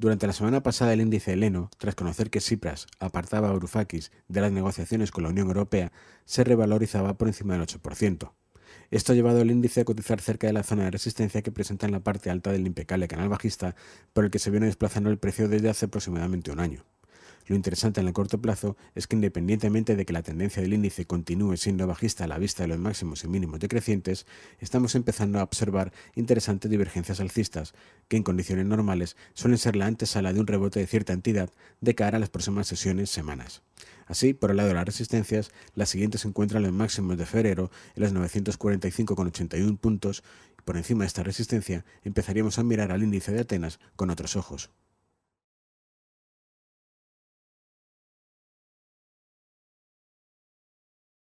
Durante la semana pasada el índice eleno, tras conocer que Tsipras apartaba a Urufakis de las negociaciones con la Unión Europea, se revalorizaba por encima del 8%. Esto ha llevado al índice a cotizar cerca de la zona de resistencia que presenta en la parte alta del impecable canal bajista, por el que se viene desplazando el precio desde hace aproximadamente un año. Lo interesante en el corto plazo es que independientemente de que la tendencia del índice continúe siendo bajista a la vista de los máximos y mínimos decrecientes, estamos empezando a observar interesantes divergencias alcistas, que en condiciones normales suelen ser la antesala de un rebote de cierta entidad de cara a las próximas sesiones semanas. Así, por el lado de las resistencias, las siguientes se encuentran en los máximos de febrero en los 945,81 puntos. y Por encima de esta resistencia empezaríamos a mirar al índice de Atenas con otros ojos.